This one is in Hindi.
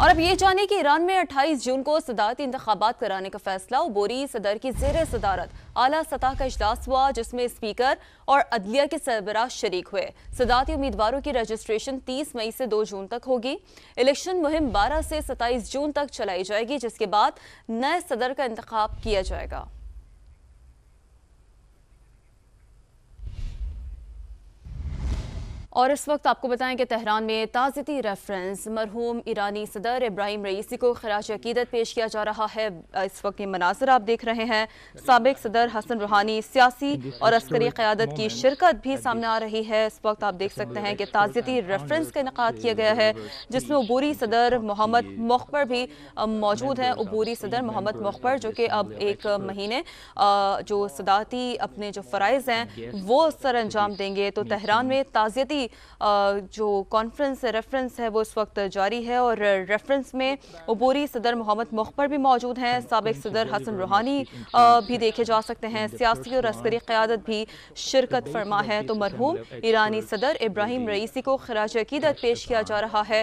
और अब ये जाने कि ईरान में 28 जून को सदारती इंतबात कराने का फैसला बोरी सदर की जेर सदारत आला सतह का अजलास हुआ जिसमें स्पीकर और अदलिया के सरबराह शरीक हुए सदारती उम्मीदवारों की रजिस्ट्रेशन 30 मई से 2 जून तक होगी इलेक्शन मुहिम 12 से 27 जून तक चलाई जाएगी जिसके बाद नए सदर का इंतखब किया जाएगा और इस वक्त आपको बताएं कि तेहरान में ताज़ती रेफरेंस मरहूम ईरानी सदर इब्राहिम रईसी को खराज अकीदत पेश किया जा रहा है इस वक्त ये मनाजर आप देख रहे हैं सबक सदर हसन रूहानी सियासी और अस्करी क़्यादत की शिरकत भी हाँ सामने आ रही है इस वक्त आप देख सकते हैं कि ताज़ती रेफरेंस का इनका किया गया है जिसमें अबूरी सदर मोहम्मद मखबर भी मौजूद हैं अबूरी सदर मोहम्मद मखबर जो कि अब एक महीने जो सदाती अपने जो फ़रज़ हैं वो सर अंजाम देंगे तो तहरान में ताज़ती की जो कॉन्फ्रेंस रेफरेंस है वो इस वक्त जारी है और रेफरेंस में उबोरी सदर मोहम्मद मुखबर भी मौजूद हैं सबक सदर हसन रूहानी भी देखे जा सकते हैं सियासी और अस्करी क़्यादत भी शिरकत फरमा है तो मरहूम ईरानी सदर इब्राहिम रईसी को खराज अकीदत पेश किया जा रहा है